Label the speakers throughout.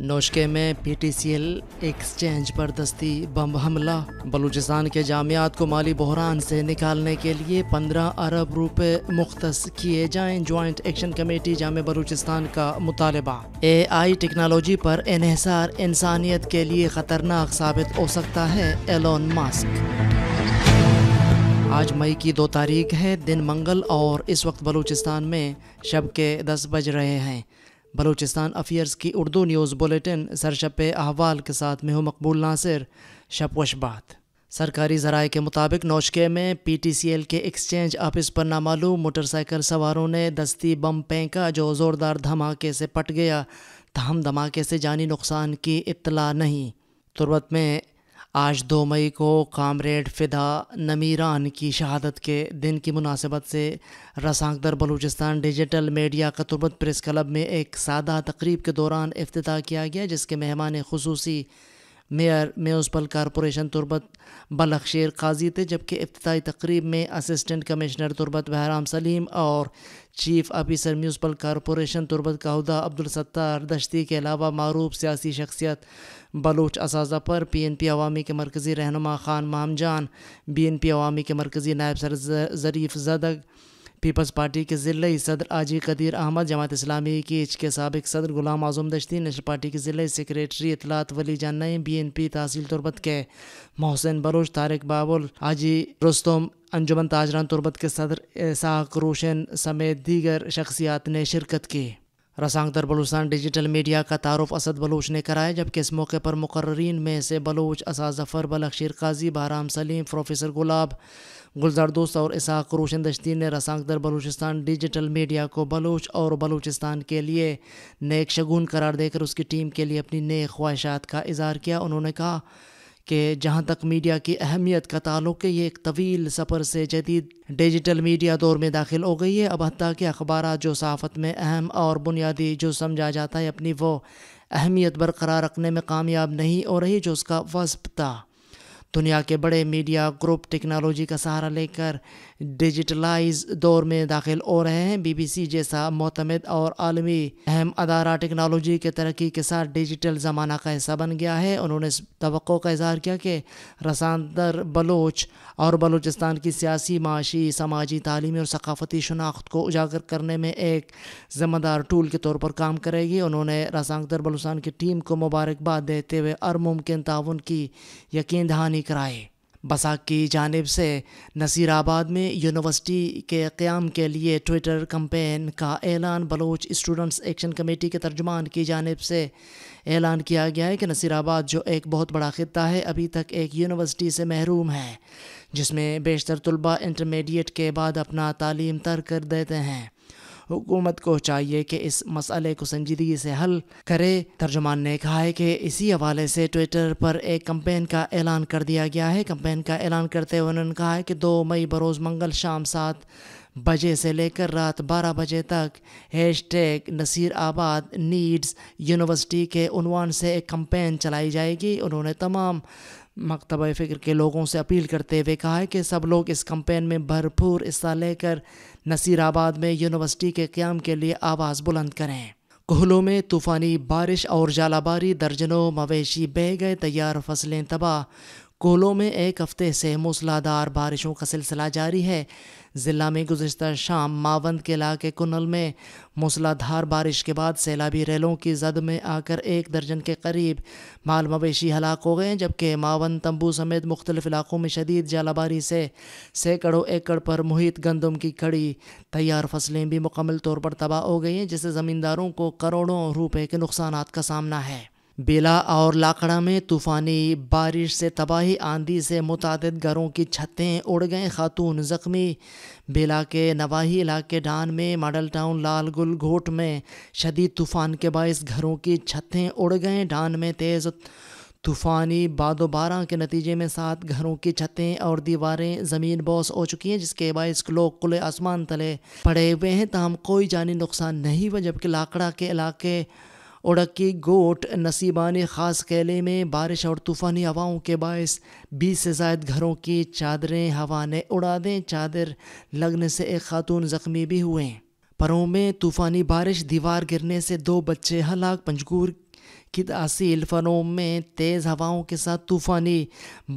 Speaker 1: नोशके में PTCL exchange पर दस्ती बम हमला बलूचिस्तान के जामियात को माली बहरान से निकालने के लिए 15 अरब रुपए मुख्त किए जाएं ज्वाइंट एक्शन कमेटी जाम बलूचिस्तान का मुतालबा ए आई टेक्नोलॉजी पर इहसार इंसानियत के लिए खतरनाक साबित हो सकता है एलोन मास्क आज मई की दो तारीख है दिन मंगल और इस वक्त बलूचिस्तान में शब के दस बज रहे हैं बलूचिस्तान अफेयर्स की उर्दू न्यूज़ बुलेटिन सरशप अहवाल के साथ में हूँ मकबूल नासिर शप बात सरकारी जराए के मुताबिक नौशके में पी टी सी एल के एक्सचेंज ऑफिस पर नामालूम मोटरसाइकिल सवारों ने दस्ती बम फेंका जो ज़ोरदार धमाके से पट गया तहम धमाके से जानी नुकसान की इतला नहीं तुरबत में आज दो मई को कामरेड फिदा नमीरान की शहादत के दिन की मुनासिबत से रसांगदर बलूचिस्तान डिजिटल मीडिया कतुबत प्रेस क्लब में एक सादा तकरीब के दौरान अफ्ताह किया गया जिसके मेहमान खसूसी mayor municipal corporation Turbat Balkhsher Qazi थे जबकि इब्तदाई तकरीब में असिस्टेंट कमिश्नर तुरबत बहराम सलीम और chief officer municipal corporation Turbat का अहदा अब्दुलसत्तार दश्ती के अलावा मरूफ सियासी शख्सियत बलूच असाजा पर पी एन पी अवामी के मरकज़ी रहनुमा Khan Mamjan B N P Awami के मरकज़ी नायब सर ज़रीफ़ जदग पीपल्स पार्टी के ज़िली सदर आजी कदीर अहमद जमात इस्लामी की एच के सबक सदर गुलाम आजम दश्ती नेशनल पार्टी के ज़िली सेक्रेटरी इतलात वली नई बी एन पी तहसील तुरबत के मोहसिन बलोच तारक बाबुल आजी रोस्तम अंजुमन ताजरान तुरबत के सदर साहक रोशन समेत दीगर शख्सियात ने शिरकत की रसांग दर बलूचस्तान डिजिटल मीडिया का तारफ़ असद बलूच ने कराया जबकि इस मौके पर मुकर्रीन में से बलूच असा जफ़र बलखशीर काजी बहराम सलीम प्रोफेसर गुलाब गुलजार दोस्त और इसाक़ रोशन दश्ती ने रसांग दर बलूचिस्तान डिजिटल मीडिया को बलूच और बलूचिस्तान के लिए नेक शगुन करार देकर उसकी टीम के लिए अपनी नेक ख्वाहिशात का इजहार किया उन्होंने कहा कि जहाँ तक मीडिया की अहमियत का ताल्लुक है ये एक तवील सफ़र से जदीद डिजिटल मीडिया दौर में दाखिल हो गई है अब हती के अखबार जो सहाफ़त में अहम और बुनियादी जो समझा जाता है अपनी वो अहमियत बरकरार रखने में कामयाब नहीं हो रही जो उसका वस्प था दुनिया के बड़े मीडिया ग्रुप टेक्नोलॉजी का सहारा लेकर डिजिटलाइज दौर में दाखिल हो रहे हैं बीबीसी जैसा मोतमद और आलमी अहम अदारा टेक्नोलॉजी के तरक्की के साथ डिजिटल ज़माना का हिस्सा बन गया है उन्होंने इस तो का इजहार किया कि रसांदर बलोच और बलूचिस्तान की सियासी माशी समाजी तालीमी और सकाफती शनाख्त को उजागर करने में एक ज़िम्मेदार टूल के तौर पर काम करेगी उन्होंने रसानदर बलूचान की टीम को मुबारकबाद देते हुए हर मुमकिन ताउन की यकीन दहानी कराई बसा की जानब से नसीराबाद में यूनिवर्सिटी के क़्याम के लिए ट्विटर कम्पेन का ऐलान बलोच स्टूडेंट्स एक्शन कमेटी के तर्जमान की जानब से ऐलान किया गया है कि नसीराबाद जो एक बहुत बड़ा ख़त्ता है अभी तक एक यूनिवर्सिटी से महरूम है जिसमें बेशतर तलबा इंटरमीडिएट के बाद अपना तालीम तर कर देते हैं हुकूमत को चाहिए कि इस मसले को संजीदगी से हल करे तर्जुमान ने कहा है कि इसी हवाले से ट्विटर पर एक कंपेन का ऐलान कर दिया गया है कंपेन का ऐलान करते हुए उन्होंने कहा है कि दो मई बरोज़ मंगल शाम सात बजे से लेकर रात 12 बजे तक हैश टैग नसीर आबाद नीड्स यूनिवर्सिटी के उनवान से एक कंपेन चलाई जाएगी उन्होंने तमाम मकतब फ़िक्र के लोगों से अपील करते हुए कहा है कि सब लोग इस कंपेन में भरपूर हिस्सा लेकर नसीराबाद में यूनिवर्सिटी के क्याम के लिए आवाज़ बुलंद करें कोहलों में तूफ़ानी बारिश और जालाबारी दर्जनों मवेशी बह गए तैयार फसलें तबाह कोलो में एक हफ्ते से मूसलाधार बारिशों का सिलसिला जारी है ज़िला में गुजशत शाम मावंद के इलाके कुनल में मूसलाधार बारिश के बाद सैलाबी रेलों की जद में आकर एक दर्जन के करीब माल मवेशी हलाक हो गए जबकि मावंद तंबू समेत मुख्तलिफ इलाकों में शदीद जालाबारी से सैकड़ों एकड़ पर मुहित गंदम की खड़ी तैयार फसलें भी मुकम्मल तौर पर तबाह हो गई हैं जिससे ज़मींदारों को करोड़ों रुपये के नुकसान का सामना है बेला और लाखड़ा में तूफ़ानी बारिश से तबाही आंधी से मुतद घरों की छतें उड़ गए खातून ज़ख्मी बेला के नवाही इलाके डान में मॉडल टाउन लाल गुल घोट में शदीद तूफ़ान के बायस घरों की छतें उड़ गए डान में तेज़ तूफ़ानी बादोबारा के नतीजे में सात घरों की छतें और दीवारें ज़मीन बोस हो चुकी हैं जिसके बायस लोग खुले आसमान तले पड़े हुए हैं तहम कोई जानी नुकसान नहीं हुआ जबकि लाकड़ा के इलाके उड़की गोट नसीबान ख़ास कैले में बारिश और तूफ़ानी हवाओं के बायस बीस से जायद घरों की चादरें हवा ने उड़ा दें चादर लगने से एक खातून ज़ख्मी भी हुए परों में तूफ़ानी बारिश दीवार गिरने से दो बच्चे हलाक पंजगूर किदासी इल्फनों में तेज़ हवाओं के साथ तूफ़ानी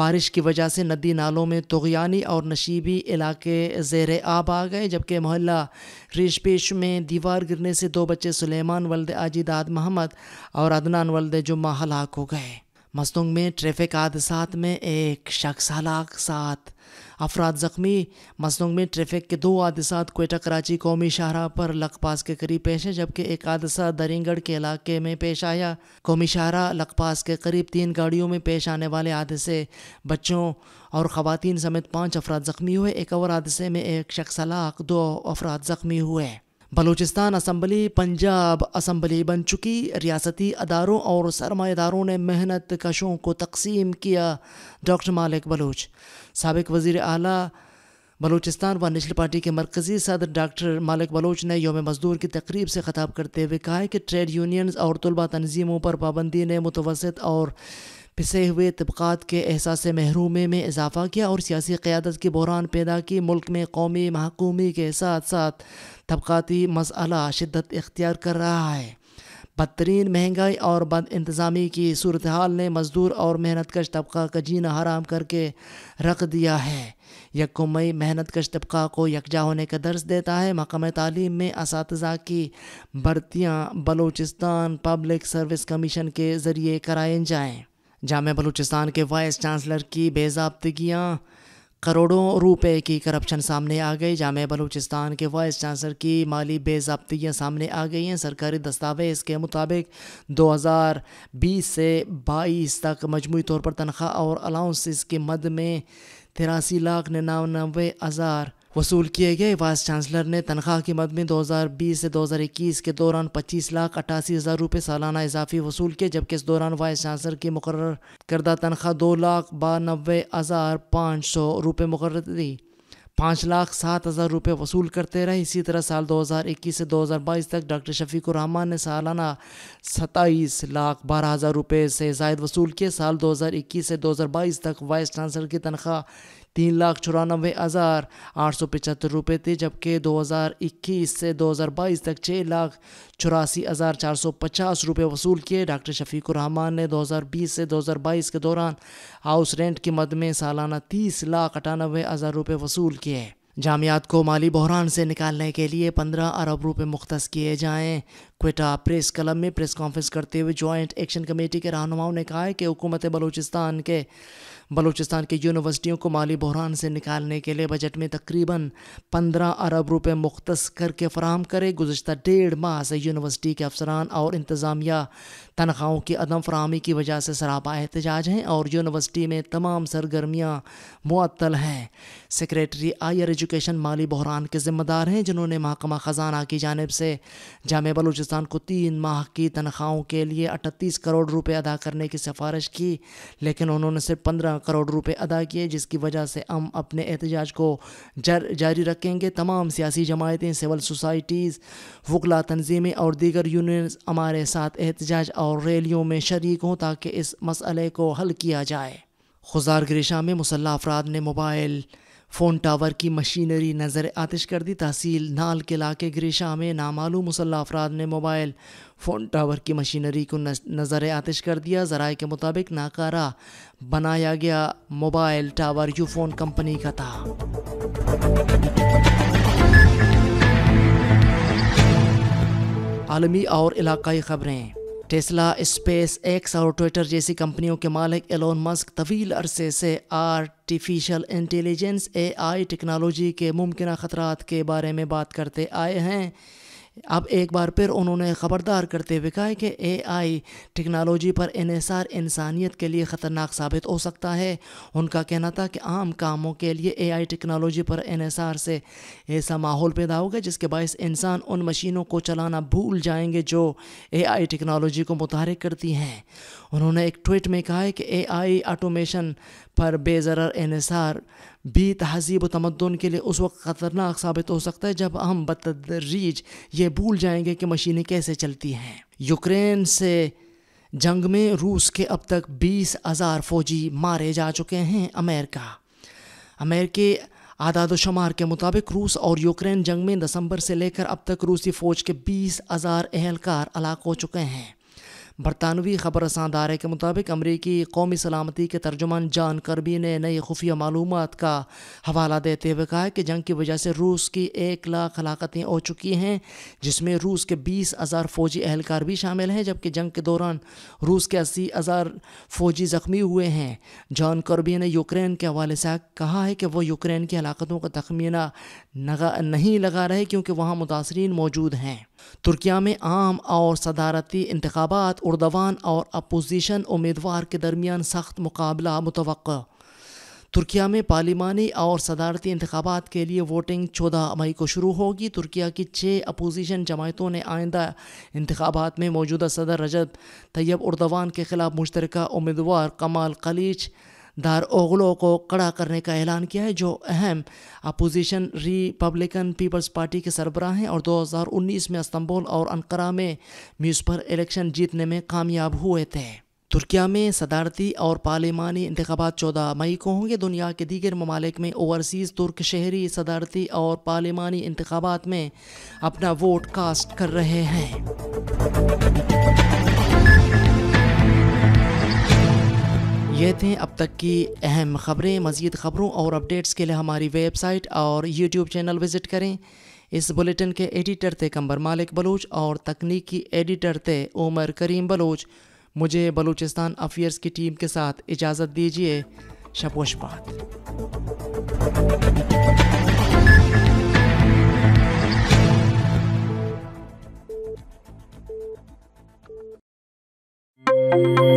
Speaker 1: बारिश की वजह से नदी नालों में तोगयानी और नशीबी इलाके जेर आब आ गए जबकि मोहल्ला रिशपेश में दीवार गिरने से दो बच्चे सुलेमान वल्द आजिदाद मोहम्मद और अदनान वल्द जुम्मा हलाक हो गए मस्तुंग में ट्रैफिक हादसात में एक शख्स हलाक सात अफराद ज़ख्मी मस्तुंग में ट्रैफिक के दो हादसा कोयटा कराची कौमी शाहरा पर लखपास के करीब पेश है जबकि एक हादसा दरिंगढ़ के इलाके में पेश आया कौमी शाहरा लखपास के करीब तीन गाड़ियों में पेश आने वाले हादसे बच्चों और ख़वान समेत पाँच अफराद ज़ख्मी हुए एक और हादसे में एक शख्स हलाक दो अफराद ज़ख्मी हुए बलूचिस्तान असम्बली पंजाब असम्बली बन चुकी रियासती अदारों और सरमादारों ने मेहनत कशों को तकसीम किया डॉक्टर मालिक बलूच सबक वजीर अली बलूचिस्तान व नेशनल पार्टी के मरकज़ी सदर डॉक्टर मालिक बलोच ने योम मजदूर की तकरीब से ख़ताब करते हुए कहा है कि ट्रेड यूनियंस और तलबा तनजीमों पर पाबंदी ने मुतवसत और पिसे हुए तबक़ात के एहसास महरूमे में इजाफा किया और सियासी क़्यादत की बहरान पैदा की मुल्क में कौमी महकूमी के साथ साथ तबकती मसला शिदत इख्तियार कर रहा है बदतरीन महंगाई और बद इंतज़ामी की सूरत हाल ने मजदूर और मेहनत कश तबका का जीना हराम करके रख दिया है यकुमई मेहनत कश तबका को यकजा होने का दर्ज देता है मकाम तालीम में इस की भर्तियाँ बलूचिस्तान पब्लिक सर्विस कमीशन के ज़रिए कराए जाएँ जाम बलूचिस्तान के वाइस चांसलर की बेजाबतगियाँ करोड़ों रुपए की करप्शन सामने आ गई जाम बलूचिस्तान के वाइस चांसलर की माली बेजाबतियाँ सामने आ गई हैं सरकारी दस्तावेज़ के मुताबिक 2020 से 22 तक मजमू तौर पर तनख्वाह और अलाउंसिस की मद में तिरासी लाख निन्यानवे हज़ार वसूल किए गए वाइस चांसलर ने तनख्वाह की मद में 2020 से 2021 के दौरान 25 लाख अट्ठासी हज़ार रुपये सालाना इजाफी वसूल किए जबकि इस दौरान वाइस चांसलर की मुकर करदा तनख्वाह दो लाख बानबे हज़ार पाँच सौ रुपये मुकर दी पाँच लाख सात हज़ार रुपये वसूल करते रहे इसी तरह साल 2021 से 2022 तक डॉक्टर शफीक रहमान ने सालाना सत्ताईस लाख बारह हज़ार रुपये से जायद वसूल किए साल 2021 से 2022 तक वाइस चांसलर की तनख्वाह तीन लाख चौरानबे हज़ार आठ सौ पचहत्तर रुपये थे जबकि 2021 से 2022 तक छः लाख चौरासी हज़ार चार सौ पचास रुपये वसूल किए डॉक्टर शफीक रहमान ने 2020 से 2022 के दौरान हाउस रेंट की मद में सालाना तीस लाख अठानबे हज़ार रुपये वसूल किए जामियात को माली बहरान से निकालने के लिए पंद्रह अरब रुपये मुख्त किए जाएँ क्वेटा प्रेस क्लब में प्रेस कॉन्फ्रेंस करते हुए जॉइंट एक्शन कमेटी के रहनुमाओं ने कहा है कि हुकूमत बलूचिस्तान के बलूचिस्तान की यूनिवर्सिटियों को माली बहरान से निकालने के लिए बजट में तकरीबन पंद्रह अरब रुपये मुख्त करके फराहम करे गुजशत डेढ़ माह से यूनिवर्सिटी के अफसरान और इंतज़ामिया तनख्वाहों की अदम फरहमी की वजह से सराबा एहतजाज हैं और यूनिवर्सिटी में तमाम सरगर्मियाँ मअतल हैं सेक्रेटरी आयर एजुकेशन माली बहरान के ज़िम्मेदार हैं जिन्होंने महकमा ख़जाना की जानब से जाम बलूचिस्तान हिंदुस्तान को तीन माह की तनख्वाहों के लिए 38 करोड़ रुपए अदा करने की सिफारिश की लेकिन उन्होंने सिर्फ 15 करोड़ रुपए अदा किए जिसकी वजह से हम अपने एहतजाज को जर, जारी रखेंगे तमाम सियासी जमायतें सिविल सोसाइटीज़ वकला तनजीमें और दीगर यूनियन हमारे साथ एहतजाज और रैलियों में शर्क हों ताकि इस मसले को हल किया जाए खुजार शाह में मुसल्ह अफराद ने मोबाइल फ़ोन टावर की मशीनरी नज़र आतिश कर दी तहसील नाल किला के ग्रेशा में नामालूम मुसल्ह अफराद ने मोबाइल फ़ोन टावर की मशीनरी को नज़र आतिश कर दिया ज़राए के मुताबिक नाकारा बनाया गया मोबाइल टावर यूफ़ोन कंपनी का था आलमी और इलाकई ख़बरें टेस्ला स्पेस एक्स और ट्विटर जैसी कंपनियों के मालिक एलोन मस्क तवील अरसे से आर्टिफिशियल इंटेलिजेंस एआई टेक्नोलॉजी के मुमकिन खतरा के बारे में बात करते आए हैं अब एक बार फिर उन्होंने ख़बरदार करते हुए कहा कि एआई टेक्नोलॉजी पर इसार इंसानियत के लिए ख़तरनाक साबित हो सकता है उनका कहना था कि आम कामों के लिए एआई टेक्नोलॉजी पर इसार से ऐसा माहौल पैदा होगा जिसके बायस इंसान उन मशीनों को चलाना भूल जाएंगे जो एआई टेक्नोलॉजी को मुतहरक करती हैं उन्होंने एक ट्वीट में कहा है कि एआई ऑटोमेशन पर बेजर इसार भी तहजीब तमदन के लिए उस वक्त ख़तरनाक साबित हो सकता है जब हम बतदरीज ये भूल जाएंगे कि मशीनें कैसे चलती हैं यूक्रेन से जंग में रूस के अब तक बीस हज़ार फौजी मारे जा चुके हैं अमेरिका अमेरिकी आदाद शुमार के मुताबिक रूस और यूक्रेन जंग में दिसंबर से लेकर अब तक रूसी फौज के बीस हज़ार अहलकार अलाक हो चुके हैं बरतानवी ख़बर सादारे के मुताबिक अमरीकी कौमी सलामती के तर्जुमान जान करबी ने नई खुफिया मालूम का हवाला देते हुए कहा कि जंग की वजह से रूस की एक लाख हलाकतें हो चुकी हैं जिसमें रूस के बीस हज़ार फ़ौजी एहलकार भी शामिल हैं जबकि जंग के दौरान रूस के अस्सी हज़ार फ़ौजी ज़ख्मी हुए हैं जान करबी ने यूक्रेन के हवाले से कहा है कि वह यूक्रेन की हलाकतों का तखमीना नहीं लगा रहे क्योंकि वहाँ मुतासरी मौजूद हैं तुर्किया में आम और सदारती इंतबात उर्दवान और अपोजिशन उम्मीदवार के दरमियान सख्त मुकाबला मुतव तुर्किया में पार्लिमानी और सदारती इंतबात के लिए वोटिंग चौदह मई को शुरू होगी तुर्किया की छः अपोजिशन जमातों ने आइंदा इंतबात में मौजूदा सदर रजत तैयब उर्दवान के खिलाफ मुश्तर उम्मीदवार कमाल कलीच दार ओगलो को कड़ा करने का ऐलान किया है जो अहम अपोजिशन रिपब्लिकन पीपल्स पार्टी के सरबराह हैं और 2019 में इस्तंबुल और अनकरा में म्यूनसिपल इलेक्शन जीतने में कामयाब हुए थे तुर्किया में सदारती और पार्लिमानी इंतबात चौदह मई को होंगे दुनिया के दीगर ममालिक में ओवरसीज़ तुर्क शहरी सदारती और पार्लिमानी इंतबात में अपना वोट कास्ट कर रहे हैं ये थे अब तक की अहम खबरें मज़ीद खबरों और अपडेट्स के लिए हमारी वेबसाइट और यूट्यूब चैनल विज़िट करें इस बुलेटिन के एडिटर थे कंबर मालिक बलोच और तकनीकी एडिटर थे उमर करीम बलोच मुझे बलूचिस्तान अफेयर्स की टीम के साथ इजाज़त दीजिए शपोश thank you